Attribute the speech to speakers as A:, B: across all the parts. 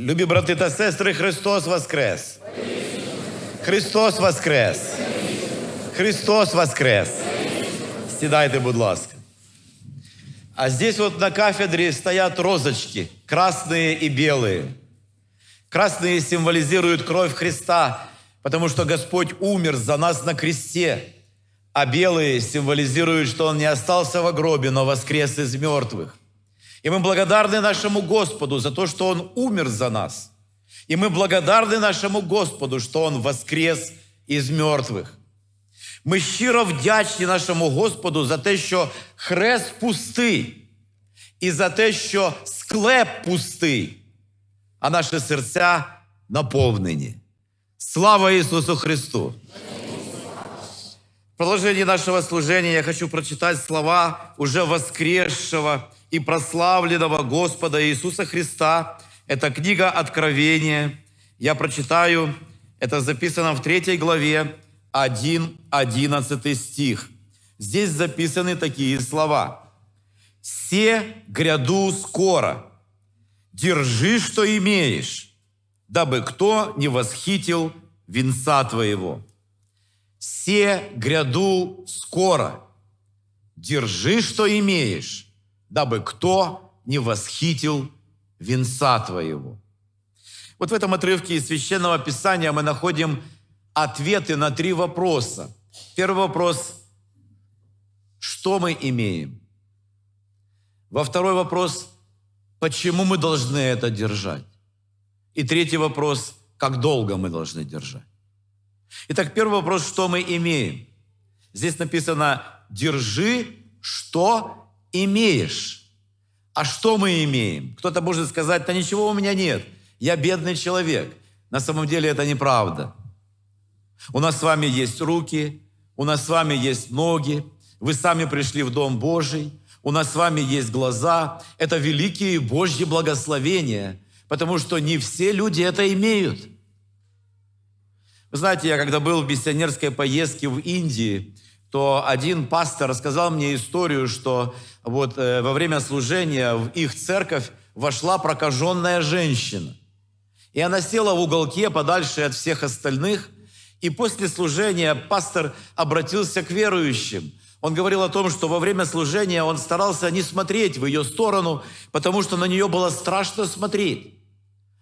A: Любі брати та сестри, Христос Воскрес! Христос Воскрес! Христос Воскрес! Сідайте, будь ласка. А здесь вот на кафедре стоят розочки, красные и белые. Красные символизируют кровь Христа, потому что Господь умер за нас на кресте, а белые символизируют, что Он не остался в гробе, но воскрес из мертвых. И мы благодарны нашему Господу за то, что Он умер за нас. И мы благодарны нашему Господу, что Он воскрес из мертвых. Мы щиро вдячні нашому Господу за те, що хрест пустий, і за те, що склеп пустий, а наші серця наповнені. Слава Ісусу Христу! В продолжении нашего служения я хочу прочитать слова уже воскресшего и прославленного Господа Иисуса Христа. Это книга Откровения. Я прочитаю, это записано в третьей главе, 1, 11 стих. Здесь записаны такие слова. «Се гряду скоро, держи, что имеешь, дабы кто не восхитил венца твоего». «Се гряду скоро, держи, что имеешь, дабы кто не восхитил венца твоего». Вот в этом отрывке из Священного Писания мы находим ответы на три вопроса. Первый вопрос – что мы имеем? Во второй вопрос – почему мы должны это держать? И третий вопрос – как долго мы должны держать? Итак, первый вопрос – что мы имеем? Здесь написано «держи, что имеешь. А что мы имеем? Кто-то может сказать, да ничего у меня нет, я бедный человек. На самом деле это неправда. У нас с вами есть руки, у нас с вами есть ноги, вы сами пришли в Дом Божий, у нас с вами есть глаза. Это великие Божьи благословения, потому что не все люди это имеют. Вы знаете, я когда был в миссионерской поездке в Индии, то один пастор рассказал мне историю, что вот э, во время служения в их церковь вошла прокаженная женщина. И она села в уголке подальше от всех остальных. И после служения пастор обратился к верующим. Он говорил о том, что во время служения он старался не смотреть в ее сторону, потому что на нее было страшно смотреть.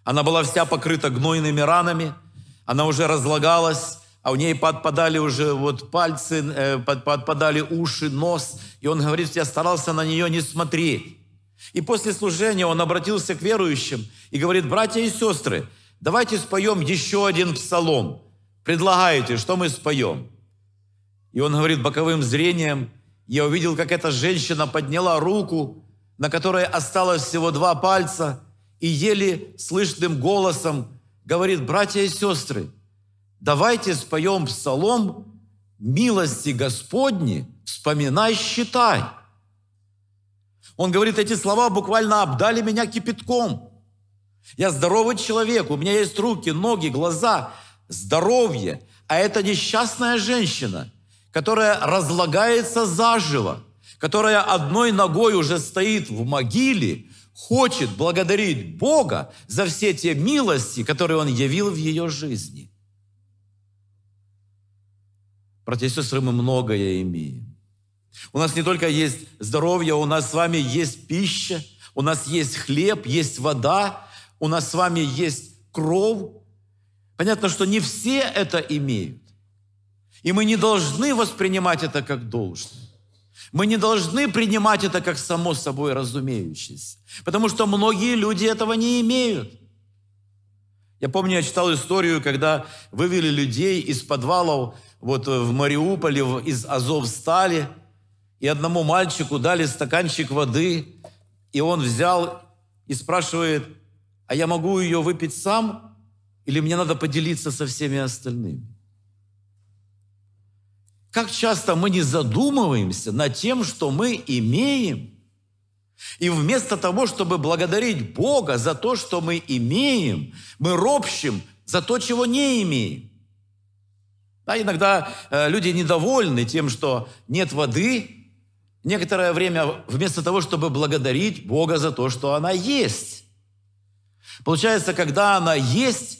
A: Она была вся покрыта гнойными ранами, она уже разлагалась, а у ней подпадали уже вот пальцы, э, подпадали уши, нос. И он говорит, я старался на нее не смотреть. И после служения он обратился к верующим и говорит, братья и сестры, давайте споем еще один псалом. Предлагаете, что мы споем? И он говорит, боковым зрением я увидел, как эта женщина подняла руку, на которой осталось всего два пальца, и еле слышным голосом говорит, братья и сестры, Давайте споем псалом «Милости Господни, вспоминай, считай». Он говорит, эти слова буквально обдали меня кипятком. Я здоровый человек, у меня есть руки, ноги, глаза, здоровье. А это несчастная женщина, которая разлагается заживо, которая одной ногой уже стоит в могиле, хочет благодарить Бога за все те милости, которые Он явил в ее жизни. Братья и сестры, мы многое имеем. У нас не только есть здоровье, у нас с вами есть пища, у нас есть хлеб, есть вода, у нас с вами есть кровь. Понятно, что не все это имеют. И мы не должны воспринимать это как должное. Мы не должны принимать это как само собой разумеющееся, потому что многие люди этого не имеют. Я помню, я читал историю, когда вывели людей из подвалов вот э, в Мариуполе, из Азов Азовстали, и одному мальчику дали стаканчик воды, и он взял и спрашивает, а я могу ее выпить сам или мне надо поделиться со всеми остальными? Как часто мы не задумываемся над тем, что мы имеем – и вместо того, чтобы благодарить Бога за то, что мы имеем, мы ропщим за то, чего не имеем. Да, иногда э, люди недовольны тем, что нет воды. Некоторое время вместо того, чтобы благодарить Бога за то, что она есть. Получается, когда она есть,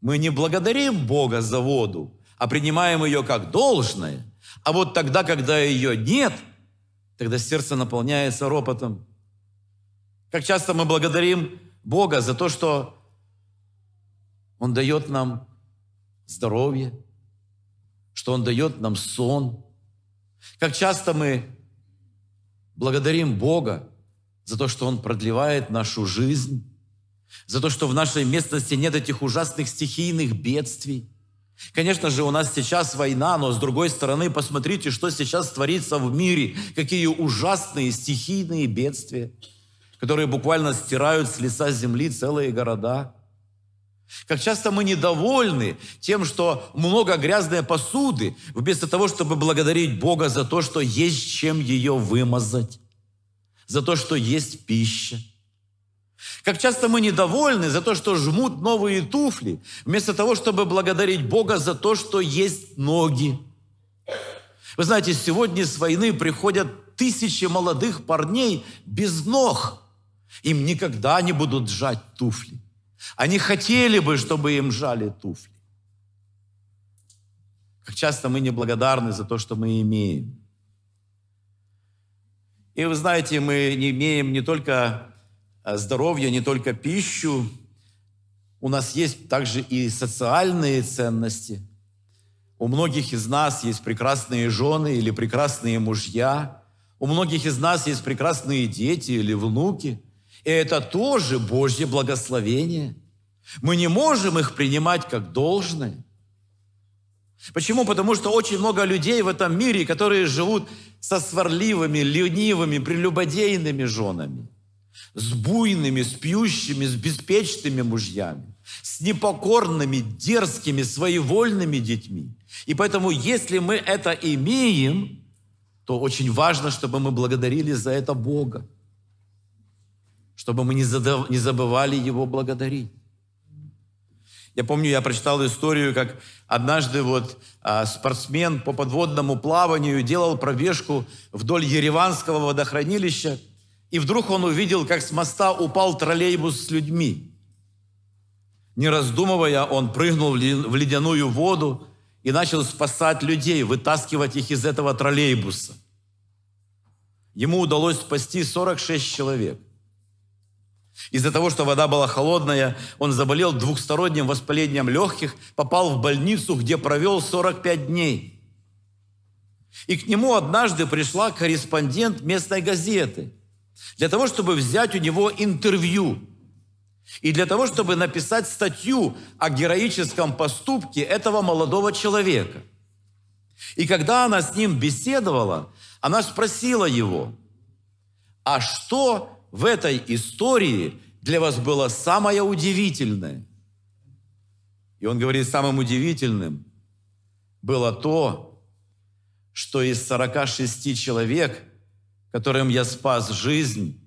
A: мы не благодарим Бога за воду, а принимаем ее как должное. А вот тогда, когда ее нет, тогда сердце наполняется ропотом – как часто мы благодарим Бога за то, что Он дает нам здоровье, что Он дает нам сон. Как часто мы благодарим Бога за то, что Он продлевает нашу жизнь, за то, что в нашей местности нет этих ужасных стихийных бедствий. Конечно же, у нас сейчас война, но с другой стороны, посмотрите, что сейчас творится в мире, какие ужасные стихийные бедствия – которые буквально стирают с лица земли целые города. Как часто мы недовольны тем, что много грязной посуды, вместо того, чтобы благодарить Бога за то, что есть чем ее вымазать, за то, что есть пища. Как часто мы недовольны за то, что жмут новые туфли, вместо того, чтобы благодарить Бога за то, что есть ноги. Вы знаете, сегодня с войны приходят тысячи молодых парней без ног – им никогда не будут жать туфли. Они хотели бы, чтобы им жали туфли. Как часто мы неблагодарны за то, что мы имеем. И вы знаете, мы не имеем не только э, здоровья, не только пищу. У нас есть также и социальные ценности. У многих из нас есть прекрасные жены или прекрасные мужья. У многих из нас есть прекрасные дети или внуки. И это тоже Божье благословение. Мы не можем их принимать как должное. Почему? Потому что очень много людей в этом мире, которые живут со сварливыми, ленивыми, прелюбодейными женами, с буйными, с пьющими, с беспечными мужьями, с непокорными, дерзкими, своевольными детьми. И поэтому, если мы это имеем, то очень важно, чтобы мы благодарили за это Бога чтобы мы не, задав... не забывали Его благодарить. Я помню, я прочитал историю, как однажды вот а, спортсмен по подводному плаванию делал пробежку вдоль Ереванского водохранилища, и вдруг он увидел, как с моста упал троллейбус с людьми. Не раздумывая, он прыгнул в ледяную воду и начал спасать людей, вытаскивать их из этого троллейбуса. Ему удалось спасти 46 человек. Из-за того, что вода была холодная, он заболел двухсторонним воспалением легких, попал в больницу, где провел 45 дней. И к нему однажды пришла корреспондент местной газеты для того, чтобы взять у него интервью и для того, чтобы написать статью о героическом поступке этого молодого человека. И когда она с ним беседовала, она спросила его, а что в этой истории для вас было самое удивительное. И он говорит, самым удивительным было то, что из 46 человек, которым я спас жизнь,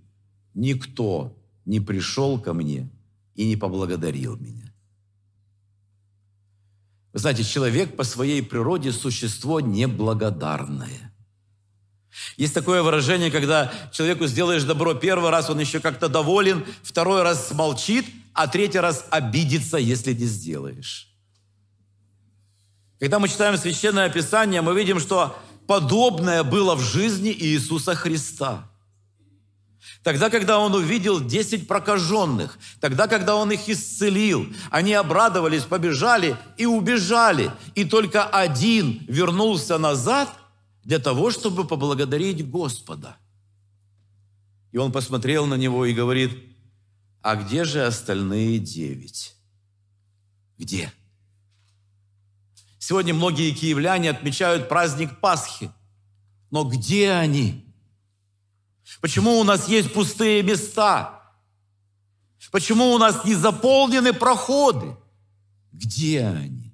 A: никто не пришел ко мне и не поблагодарил меня. Вы знаете, человек по своей природе существо неблагодарное. Есть такое выражение, когда человеку сделаешь добро первый раз, он еще как-то доволен, второй раз смолчит, а третий раз обидится, если не сделаешь. Когда мы читаем Священное Писание, мы видим, что подобное было в жизни Иисуса Христа. Тогда, когда он увидел 10 прокаженных, тогда, когда он их исцелил, они обрадовались, побежали и убежали. И только один вернулся назад – для того, чтобы поблагодарить Господа. И он посмотрел на него и говорит, а где же остальные девять? Где? Сегодня многие киевляне отмечают праздник Пасхи. Но где они? Почему у нас есть пустые места? Почему у нас не заполнены проходы? Где они?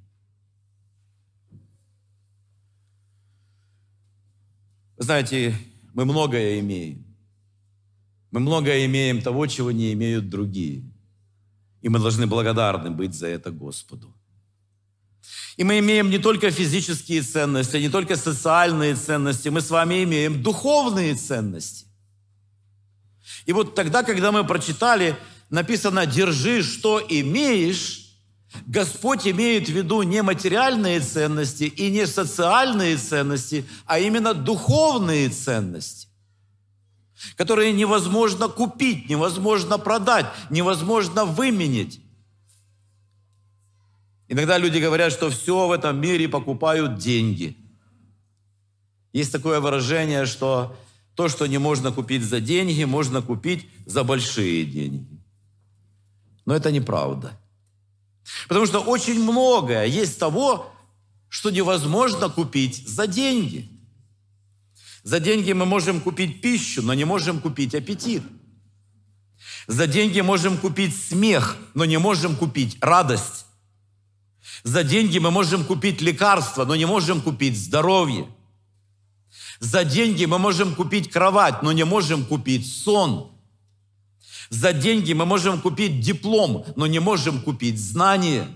A: Знаете, мы многое имеем. Мы многое имеем того, чего не имеют другие. И мы должны благодарны быть за это Господу. И мы имеем не только физические ценности, не только социальные ценности, мы с вами имеем духовные ценности. И вот тогда, когда мы прочитали, написано «держи, что имеешь», Господь имеет в виду не материальные ценности и не социальные ценности, а именно духовные ценности, которые невозможно купить, невозможно продать, невозможно выменить. Иногда люди говорят, что все в этом мире покупают деньги. Есть такое выражение, что то, что не можно купить за деньги, можно купить за большие деньги. Но это неправда. Потому что очень многое есть того, что невозможно купить за деньги. За деньги мы можем купить пищу, но не можем купить аппетит. За деньги можем купить смех, но не можем купить радость. За деньги мы можем купить лекарства, но не можем купить здоровье. За деньги мы можем купить кровать, но не можем купить сон. За деньги мы можем купить диплом, но не можем купить знания.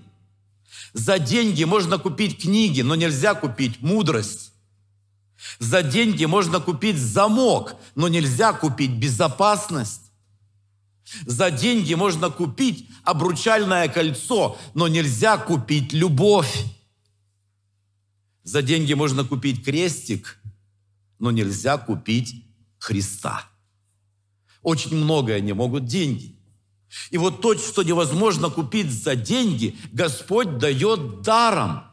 A: За деньги можно купить книги, но нельзя купить мудрость. За деньги можно купить замок, но нельзя купить безопасность. За деньги можно купить обручальное кольцо, но нельзя купить любовь. За деньги можно купить крестик, но нельзя купить Христа. Очень многое не могут деньги. И вот то, что невозможно купить за деньги, Господь дает даром.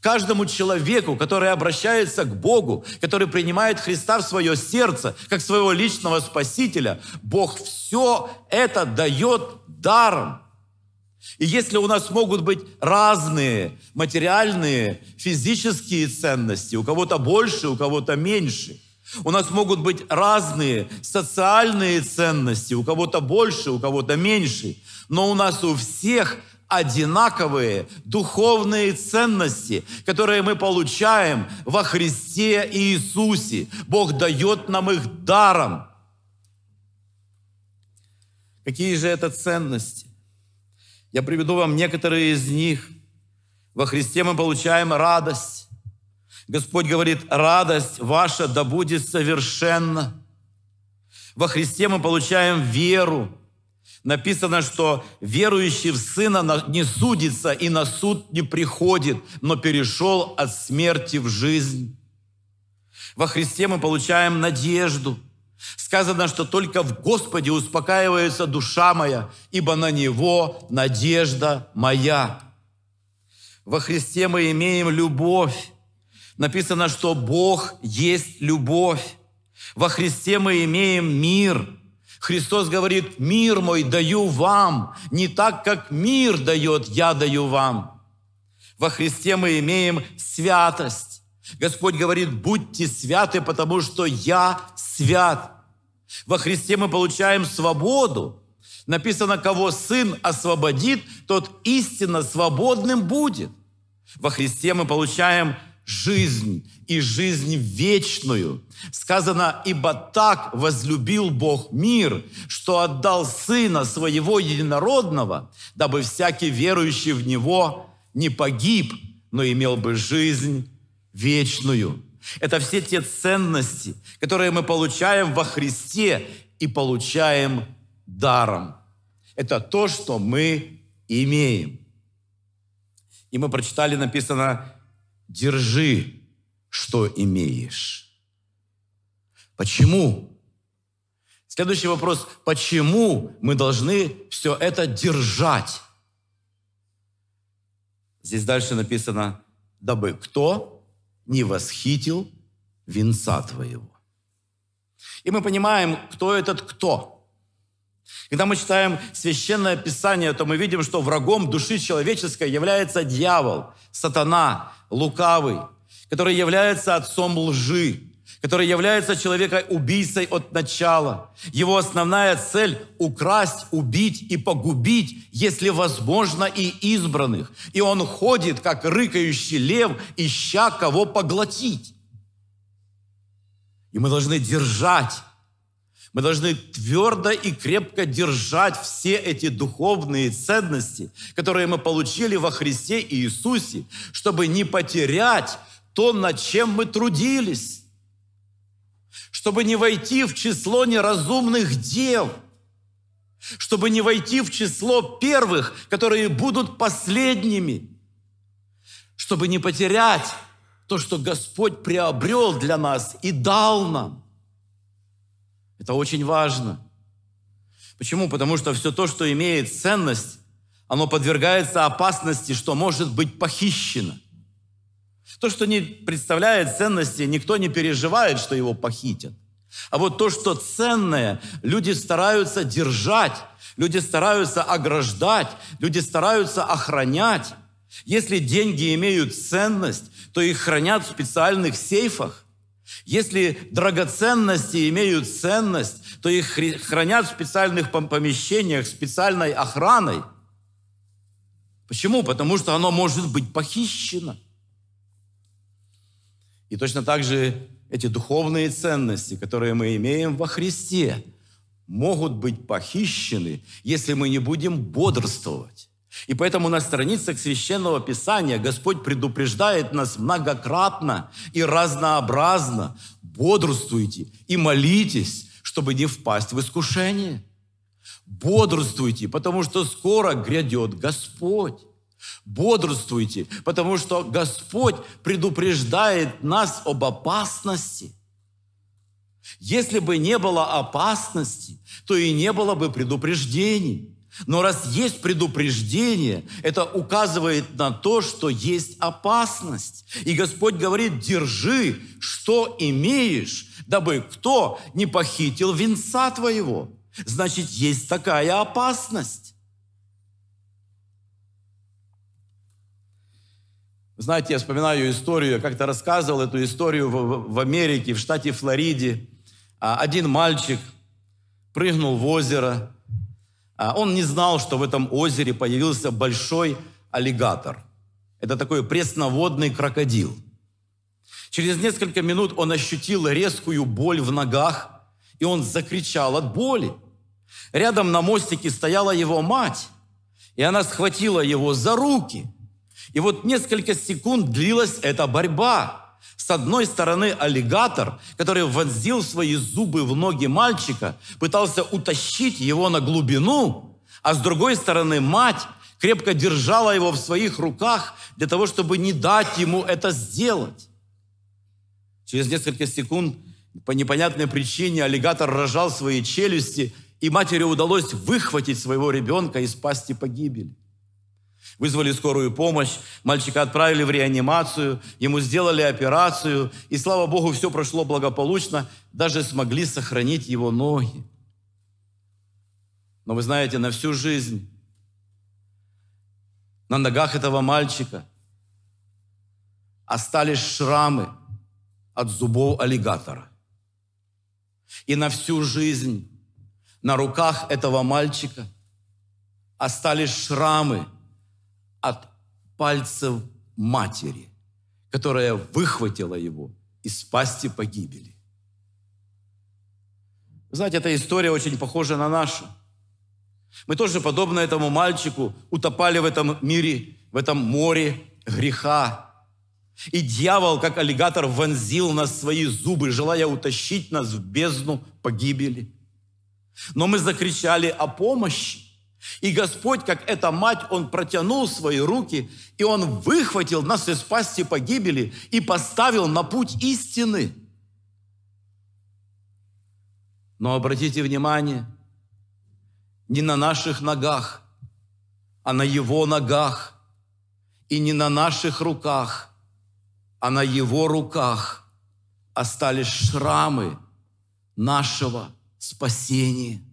A: Каждому человеку, который обращается к Богу, который принимает Христа в свое сердце, как своего личного спасителя, Бог все это дает даром. И если у нас могут быть разные материальные, физические ценности, у кого-то больше, у кого-то меньше – у нас могут быть разные социальные ценности, у кого-то больше, у кого-то меньше, но у нас у всех одинаковые духовные ценности, которые мы получаем во Христе Иисусе. Бог дает нам их даром. Какие же это ценности? Я приведу вам некоторые из них. Во Христе мы получаем радость, Господь говорит, радость ваша да будет совершенна. Во Христе мы получаем веру. Написано, что верующий в Сына не судится и на суд не приходит, но перешел от смерти в жизнь. Во Христе мы получаем надежду. Сказано, что только в Господе успокаивается душа моя, ибо на Него надежда моя. Во Христе мы имеем любовь написано, что Бог есть любовь. Во Христе мы имеем мир. Христос говорит, мир мой даю вам, не так, как мир дает, я даю вам. Во Христе мы имеем святость. Господь говорит, будьте святы, потому что я свят. Во Христе мы получаем свободу. Написано, кого Сын освободит, тот истинно свободным будет. Во Христе мы получаем жизнь и жизнь вечную. Сказано, ибо так возлюбил Бог мир, что отдал Сына Своего Единородного, дабы всякий верующий в Него не погиб, но имел бы жизнь вечную. Это все те ценности, которые мы получаем во Христе и получаем даром. Это то, что мы имеем. И мы прочитали, написано, держи, что имеешь. Почему? Следующий вопрос. Почему мы должны все это держать? Здесь дальше написано, дабы кто не восхитил венца твоего. И мы понимаем, кто этот кто. Когда мы читаем Священное Писание, то мы видим, что врагом души человеческой является дьявол, сатана, лукавый, который является отцом лжи, который является человеком убийцей от начала. Его основная цель – украсть, убить и погубить, если возможно, и избранных. И он ходит, как рыкающий лев, ища кого поглотить. И мы должны держать мы должны твердо и крепко держать все эти духовные ценности, которые мы получили во Христе и Иисусе, чтобы не потерять то, над чем мы трудились, чтобы не войти в число неразумных дел, чтобы не войти в число первых, которые будут последними, чтобы не потерять то, что Господь приобрел для нас и дал нам. Это очень важно. Почему? Потому что все то, что имеет ценность, оно подвергается опасности, что может быть похищено. То, что не представляет ценности, никто не переживает, что его похитят. А вот то, что ценное, люди стараются держать, люди стараются ограждать, люди стараются охранять. Если деньги имеют ценность, то их хранят в специальных сейфах. Если драгоценности имеют ценность, то их хранят в специальных помещениях, специальной охраной. Почему? Потому что оно может быть похищено. И точно так же эти духовные ценности, которые мы имеем во Христе, могут быть похищены, если мы не будем бодрствовать. И поэтому на страницах Священного Писания Господь предупреждает нас многократно и разнообразно. Бодрствуйте и молитесь, чтобы не впасть в искушение. Бодрствуйте, потому что скоро грядет Господь. Бодрствуйте, потому что Господь предупреждает нас об опасности. Если бы не было опасности, то и не было бы предупреждений. Но раз есть предупреждение, это указывает на то, что есть опасность. И Господь говорит, держи, что имеешь, дабы кто не похитил венца твоего. Значит, есть такая опасность. Знаете, я вспоминаю историю, я как-то рассказывал эту историю в, в Америке, в штате Флориде. А, один мальчик прыгнул в озеро – а он не знал, что в этом озере появился большой аллигатор. Это такой пресноводный крокодил. Через несколько минут он ощутил резкую боль в ногах, и он закричал от боли. Рядом на мостике стояла его мать, и она схватила его за руки. И вот несколько секунд длилась эта борьба – с одной стороны, аллигатор, который вонзил свои зубы в ноги мальчика, пытался утащить его на глубину, а с другой стороны, мать крепко держала его в своих руках для того, чтобы не дать ему это сделать. Через несколько секунд по непонятной причине аллигатор рожал свои челюсти, и матери удалось выхватить своего ребенка из пасти погибели. Вызвали скорую помощь, мальчика отправили в реанимацию, ему сделали операцию, и, слава Богу, все прошло благополучно, даже смогли сохранить его ноги. Но вы знаете, на всю жизнь на ногах этого мальчика остались шрамы от зубов аллигатора. И на всю жизнь на руках этого мальчика остались шрамы – от пальцев матери, которая выхватила его из пасти погибели. знаете, эта история очень похожа на нашу. Мы тоже, подобно этому мальчику, утопали в этом мире, в этом море греха. И дьявол, как аллигатор, вонзил нас свои зубы, желая утащить нас в бездну погибели. Но мы закричали о помощи. И Господь, как эта мать, Он протянул свои руки, и Он выхватил нас из пасти погибели и поставил на путь истины. Но обратите внимание, не на наших ногах, а на Его ногах, и не на наших руках, а на Его руках остались шрамы нашего спасения –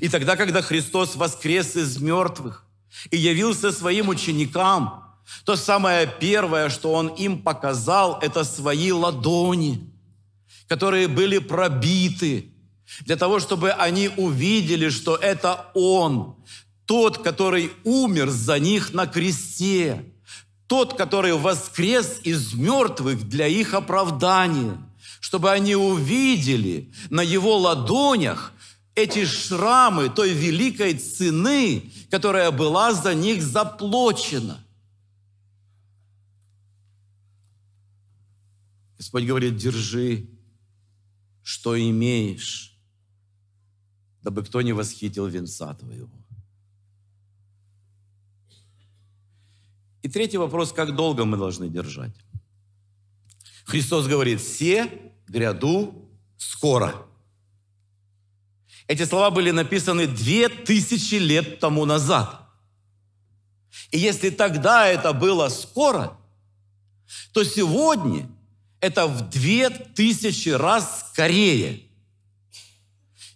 A: и тогда, когда Христос воскрес из мертвых и явился своим ученикам, то самое первое, что Он им показал, это свои ладони, которые были пробиты, для того, чтобы они увидели, что это Он, тот, который умер за них на кресте, тот, который воскрес из мертвых для их оправдания, чтобы они увидели на его ладонях эти шрамы той великой цены, которая была за них заплачена. Господь говорит, держи, что имеешь, дабы кто не восхитил венца твоего. И третий вопрос, как долго мы должны держать? Христос говорит, все гряду скоро. Эти слова были написаны две тысячи лет тому назад. И если тогда это было скоро, то сегодня это в две тысячи раз скорее.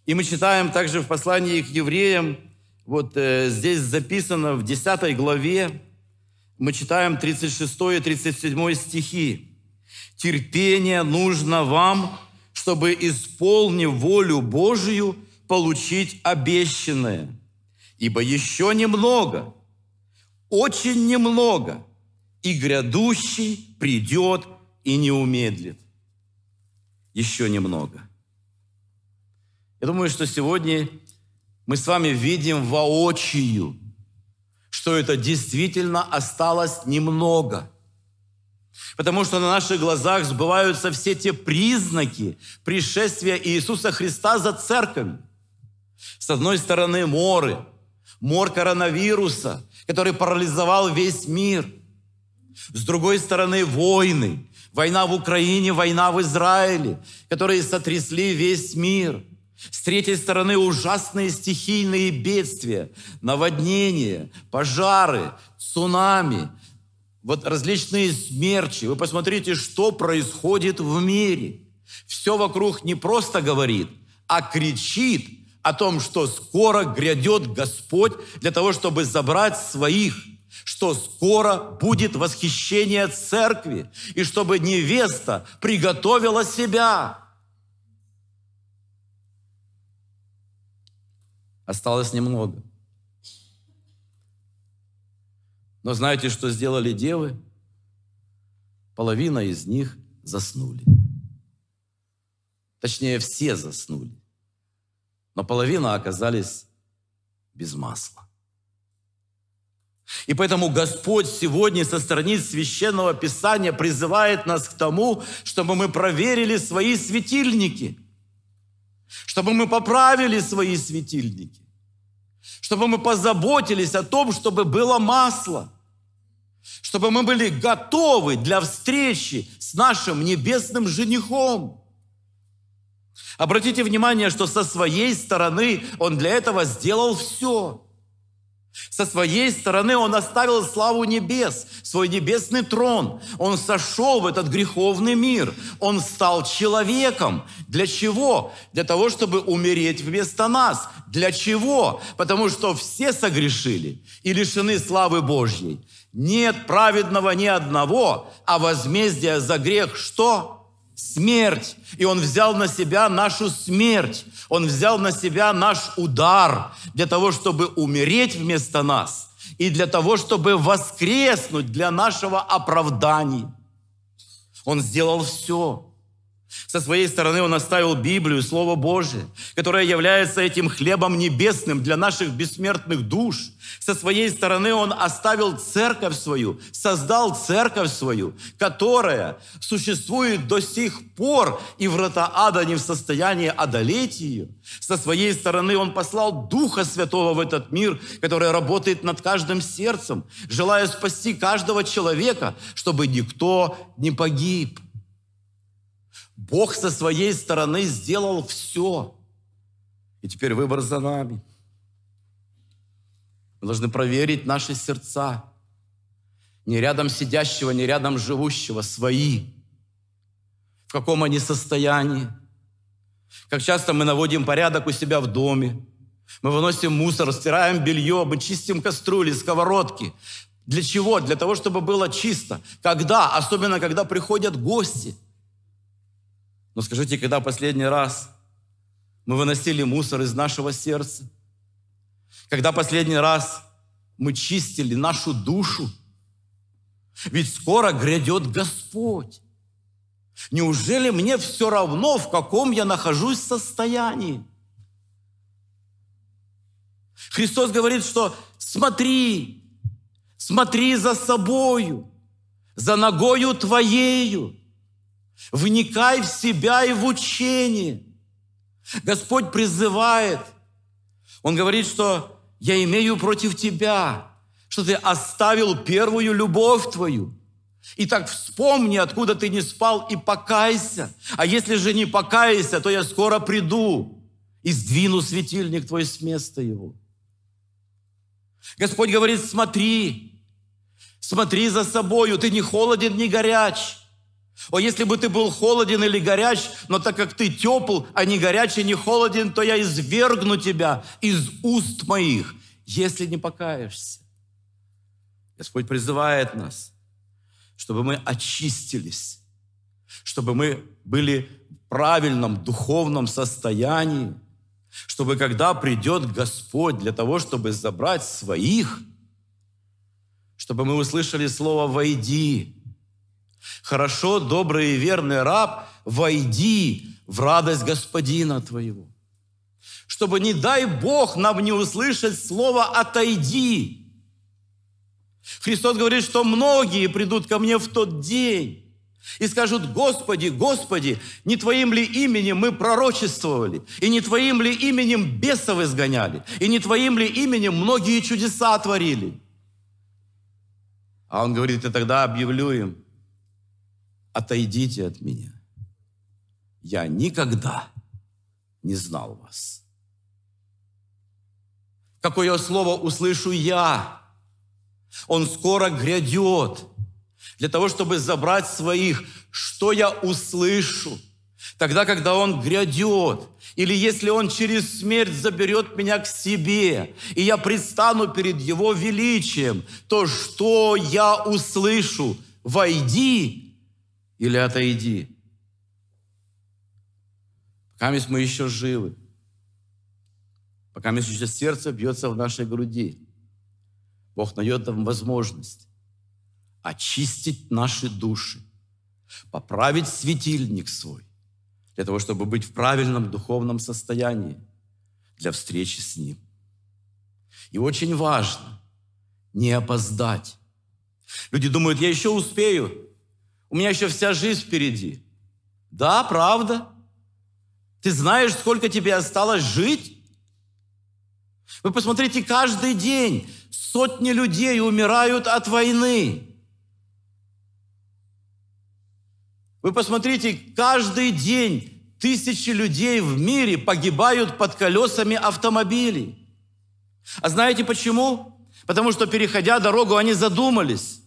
A: И мы читаем также в послании к евреям, вот э, здесь записано в 10 главе, мы читаем 36 и 37 стихи. «Терпение нужно вам, чтобы, исполнив волю Божию, получить обещанное, ибо еще немного, очень немного, и грядущий придет и не умедлит. Еще немного. Я думаю, что сегодня мы с вами видим воочию, что это действительно осталось немного. Потому что на наших глазах сбываются все те признаки пришествия Иисуса Христа за церковь. С одной стороны моры, мор коронавируса, который парализовал весь мир. С другой стороны войны, война в Украине, война в Израиле, которые сотрясли весь мир. С третьей стороны ужасные стихийные бедствия, наводнения, пожары, цунами, вот различные смерчи. Вы посмотрите, что происходит в мире. Все вокруг не просто говорит, а кричит о том, что скоро грядет Господь для того, чтобы забрать своих, что скоро будет восхищение церкви, и чтобы невеста приготовила себя. Осталось немного. Но знаете, что сделали девы? Половина из них заснули. Точнее, все заснули но половина оказались без масла. И поэтому Господь сегодня со страниц Священного Писания призывает нас к тому, чтобы мы проверили свои светильники, чтобы мы поправили свои светильники, чтобы мы позаботились о том, чтобы было масло, чтобы мы были готовы для встречи с нашим небесным женихом. Обратите внимание, что со своей стороны он для этого сделал все. Со своей стороны он оставил славу небес, свой небесный трон. Он сошел в этот греховный мир. Он стал человеком. Для чего? Для того, чтобы умереть вместо нас. Для чего? Потому что все согрешили и лишены славы Божьей. Нет праведного ни одного, а возмездие за грех что? смерть. И Он взял на себя нашу смерть. Он взял на себя наш удар для того, чтобы умереть вместо нас и для того, чтобы воскреснуть для нашего оправдания. Он сделал все. Со своей стороны он оставил Библию, Слово Божие, которое является этим хлебом небесным для наших бессмертных душ. Со своей стороны он оставил церковь свою, создал церковь свою, которая существует до сих пор, и врата ада не в состоянии одолеть ее. Со своей стороны он послал Духа Святого в этот мир, который работает над каждым сердцем, желая спасти каждого человека, чтобы никто не погиб. Бог со своей стороны сделал все. И теперь выбор за нами. Мы должны проверить наши сердца. Не рядом сидящего, не рядом живущего, свои. В каком они состоянии. Как часто мы наводим порядок у себя в доме. Мы выносим мусор, стираем белье, мы чистим кастрюли, сковородки. Для чего? Для того, чтобы было чисто. Когда? Особенно, когда приходят гости – но скажите, когда последний раз мы выносили мусор из нашего сердца? Когда последний раз мы чистили нашу душу? Ведь скоро грядет Господь. Неужели мне все равно, в каком я нахожусь состоянии? Христос говорит, что смотри, смотри за собою, за ногою твоею, Вникай в себя и в учение. Господь призывает. Он говорит, что я имею против тебя, что ты оставил первую любовь твою. И так вспомни, откуда ты не спал, и покайся. А если же не покаешься, то я скоро приду и сдвину светильник твой с места его. Господь говорит, смотри, смотри за собою, ты не холоден, не горяч. О, если бы ты был холоден или горяч, но так как ты тепл, а не горячий, не холоден, то я извергну тебя из уст моих, если не покаешься. Господь призывает нас, чтобы мы очистились, чтобы мы были в правильном духовном состоянии, чтобы когда придет Господь для того, чтобы забрать своих, чтобы мы услышали слово «войди», Хорошо, добрый и верный раб, войди в радость господина твоего. Чтобы, не дай Бог, нам не услышать слово «отойди». Христос говорит, что многие придут ко мне в тот день, и скажут, Господи, Господи, не Твоим ли именем мы пророчествовали, и не Твоим ли именем бесов изгоняли, и не Твоим ли именем многие чудеса творили. А он говорит, и тогда объявлю им, отойдите от меня. Я никогда не знал вас. Какое слово услышу я? Он скоро грядет для того, чтобы забрать своих. Что я услышу? Тогда, когда Он грядет, или если Он через смерть заберет меня к себе, и я предстану перед Его величием, то что я услышу? Войди или отойди. Пока мы еще живы, пока еще сердце бьется в нашей груди, Бог дает нам возможность очистить наши души, поправить светильник свой, для того, чтобы быть в правильном духовном состоянии для встречи с Ним. И очень важно не опоздать. Люди думают, я еще успею, у меня еще вся жизнь впереди. Да, правда. Ты знаешь, сколько тебе осталось жить? Вы посмотрите, каждый день сотни людей умирают от войны. Вы посмотрите, каждый день тысячи людей в мире погибают под колесами автомобилей. А знаете почему? Потому что, переходя дорогу, они задумались.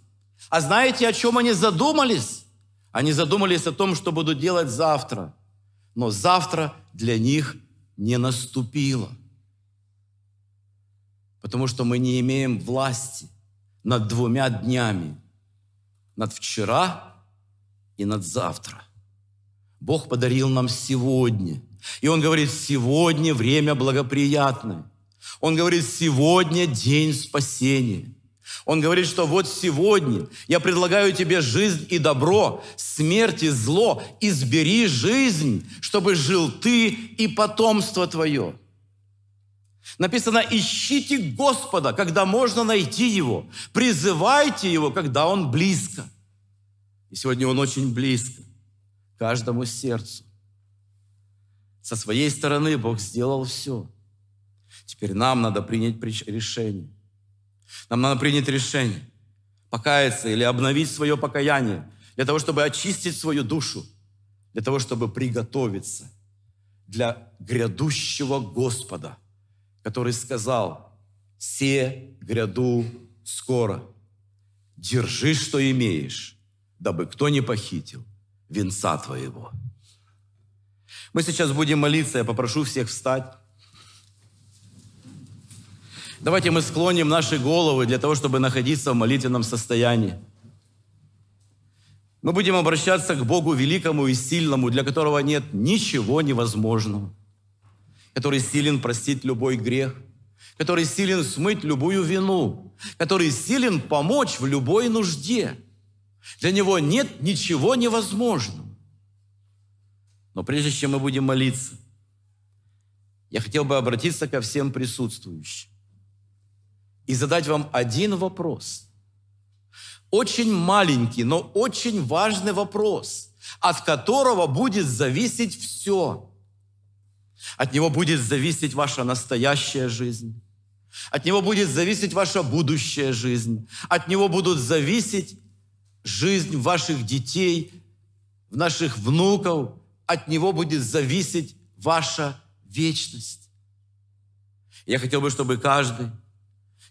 A: А знаете, о чем они задумались? Они задумались о том, что будут делать завтра. Но завтра для них не наступило. Потому что мы не имеем власти над двумя днями. Над вчера и над завтра. Бог подарил нам сегодня. И Он говорит, сегодня время благоприятное. Он говорит, сегодня день спасения. Он говорит, что вот сегодня я предлагаю тебе жизнь и добро, смерть и зло. Избери жизнь, чтобы жил ты и потомство твое. Написано, ищите Господа, когда можно найти Его. Призывайте Его, когда Он близко. И сегодня Он очень близко каждому сердцу. Со своей стороны Бог сделал все. Теперь нам надо принять решение. Нам надо принять решение, покаяться или обновить свое покаяние, для того, чтобы очистить свою душу, для того, чтобы приготовиться для грядущего Господа, который сказал, «Се гряду скоро, держи, что имеешь, дабы кто не похитил венца твоего». Мы сейчас будем молиться, я попрошу всех встать. Давайте мы склоним наши головы для того, чтобы находиться в молитвенном состоянии. Мы будем обращаться к Богу великому и сильному, для которого нет ничего невозможного, который силен простить любой грех, который силен смыть любую вину, который силен помочь в любой нужде. Для него нет ничего невозможного. Но прежде чем мы будем молиться, я хотел бы обратиться ко всем присутствующим и задать вам один вопрос. Очень маленький, но очень важный вопрос, от которого будет зависеть все. От него будет зависеть ваша настоящая жизнь. От него будет зависеть ваша будущая жизнь. От него будут зависеть жизнь ваших детей, наших внуков. От него будет зависеть ваша вечность. Я хотел бы, чтобы каждый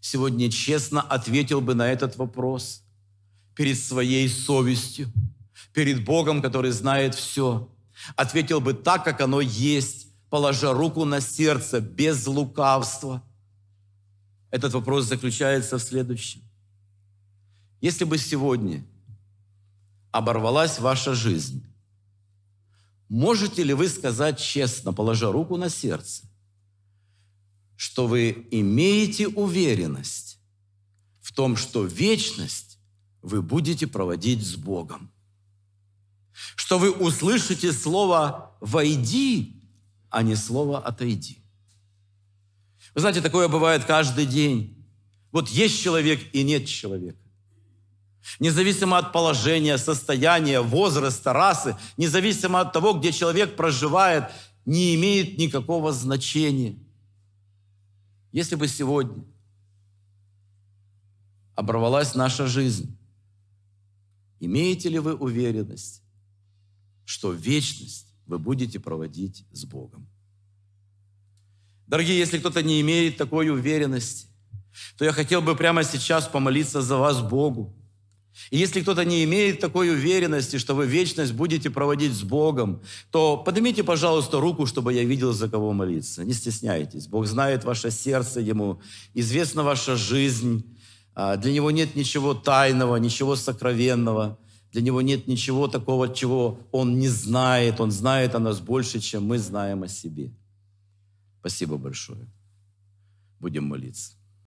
A: сегодня честно ответил бы на этот вопрос перед своей совестью, перед Богом, который знает все. Ответил бы так, как оно есть, положа руку на сердце, без лукавства. Этот вопрос заключается в следующем. Если бы сегодня оборвалась ваша жизнь, можете ли вы сказать честно, положа руку на сердце, что вы имеете уверенность в том, что вечность вы будете проводить с Богом. Что вы услышите слово «войди», а не слово «отойди». Вы знаете, такое бывает каждый день. Вот есть человек и нет человека. Независимо от положения, состояния, возраста, расы, независимо от того, где человек проживает, не имеет никакого значения – если бы сегодня оборвалась наша жизнь, имеете ли вы уверенность, что вечность вы будете проводить с Богом? Дорогие, если кто-то не имеет такой уверенности, то я хотел бы прямо сейчас помолиться за вас Богу, и если кто-то не имеет такой уверенности, что вы вечность будете проводить с Богом, то поднимите, пожалуйста, руку, чтобы я видел, за кого молиться. Не стесняйтесь. Бог знает ваше сердце, Ему известна ваша жизнь. А, для Него нет ничего тайного, ничего сокровенного. Для Него нет ничего такого, чего Он не знает. Он знает о нас больше, чем мы знаем о себе. Спасибо большое. Будем молиться.